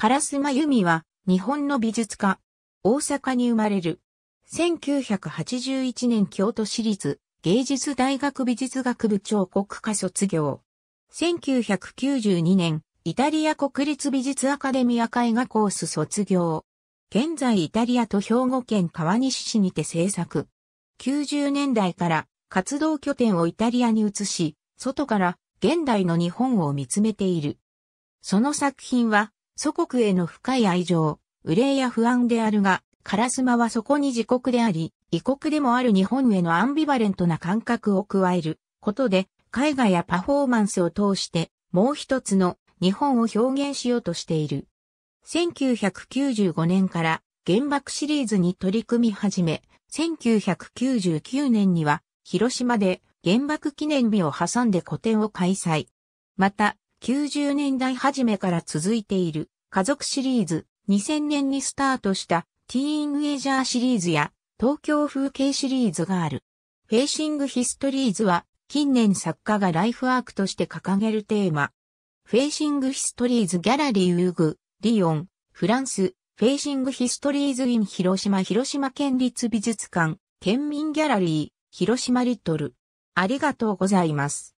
カラスマユミは、日本の美術家。大阪に生まれる。1981年京都市立芸術大学美術学部長国家卒業。1992年、イタリア国立美術アカデミア絵画コース卒業。現在イタリアと兵庫県川西市にて制作。90年代から活動拠点をイタリアに移し、外から現代の日本を見つめている。その作品は祖国への深い愛情、憂いや不安であるが、カラスマはそこに自国であり、異国でもある日本へのアンビバレントな感覚を加えることで、絵画やパフォーマンスを通して、もう一つの日本を表現しようとしている。1995年から原爆シリーズに取り組み始め、1999年には広島で原爆記念日を挟んで個展を開催。また、90年代初めから続いている家族シリーズ、2000年にスタートしたティーンウェジャーシリーズや東京風景シリーズがある。フェイシングヒストリーズは近年作家がライフワークとして掲げるテーマ。フェイシングヒストリーズギャラリーウーグ、リオン、フランス、フェイシングヒストリーズイン広島広島県立美術館、県民ギャラリー、広島リトル。ありがとうございます。